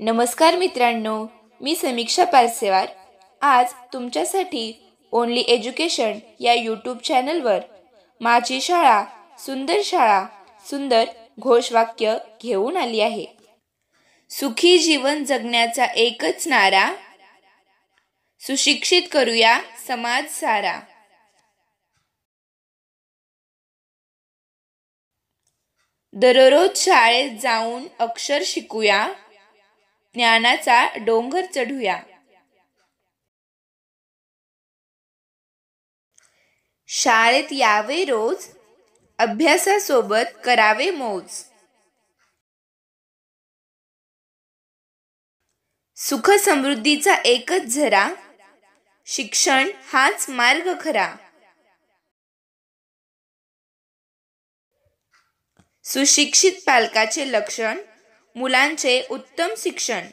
नमस्कार मित्रांनो मी समीक्षा पारसेवार आज तुमच्यासाठी ओनली एज्युकेशन या यूट्यूब चॅनलवर माझी शाळा सुंदर शाळा सुंदर घोषवाक्य घेऊन आली आहे सुखी जीवन जगण्याचा एकच नारा सुशिक्षित करूया समाज सारा दररोज शाळेत जाऊन अक्षर शिकूया ज्ञानाचा डोंगर चढूया शाळेत यावे रोज अभ्यासासोबत करावे मोज सुख समृद्धीचा एकच झरा शिक्षण हाच मार्ग खरा सुशिक्षित पालकाचे लक्षण मुलांचे उत्तम शिक्षण